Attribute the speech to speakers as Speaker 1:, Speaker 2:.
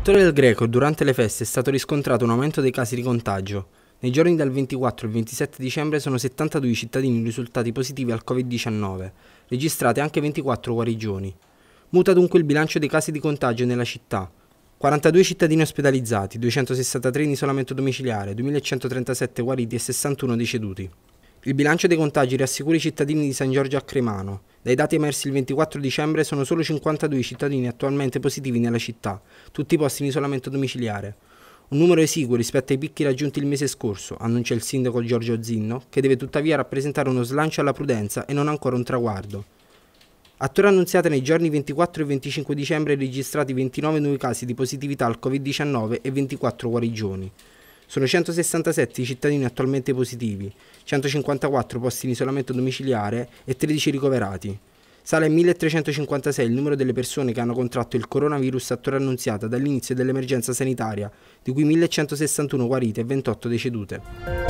Speaker 1: Attore del Greco, durante le feste è stato riscontrato un aumento dei casi di contagio. Nei giorni dal 24 al 27 dicembre sono 72 i cittadini risultati positivi al Covid-19, registrate anche 24 guarigioni. Muta dunque il bilancio dei casi di contagio nella città. 42 cittadini ospedalizzati, 263 in isolamento domiciliare, 2137 guariti e 61 deceduti. Il bilancio dei contagi rassicura i cittadini di San Giorgio a Cremano. Dai dati emersi il 24 dicembre sono solo 52 i cittadini attualmente positivi nella città, tutti posti in isolamento domiciliare. Un numero esiguo rispetto ai picchi raggiunti il mese scorso, annuncia il sindaco Giorgio Zinno, che deve tuttavia rappresentare uno slancio alla prudenza e non ancora un traguardo. A Torre annunziate nei giorni 24 e 25 dicembre registrati 29 nuovi casi di positività al Covid-19 e 24 guarigioni. Sono 167 i cittadini attualmente positivi, 154 posti in isolamento domiciliare e 13 ricoverati. Sale 1356 il numero delle persone che hanno contratto il coronavirus attuale annunziata dall'inizio dell'emergenza sanitaria, di cui 1161 guarite e 28 decedute.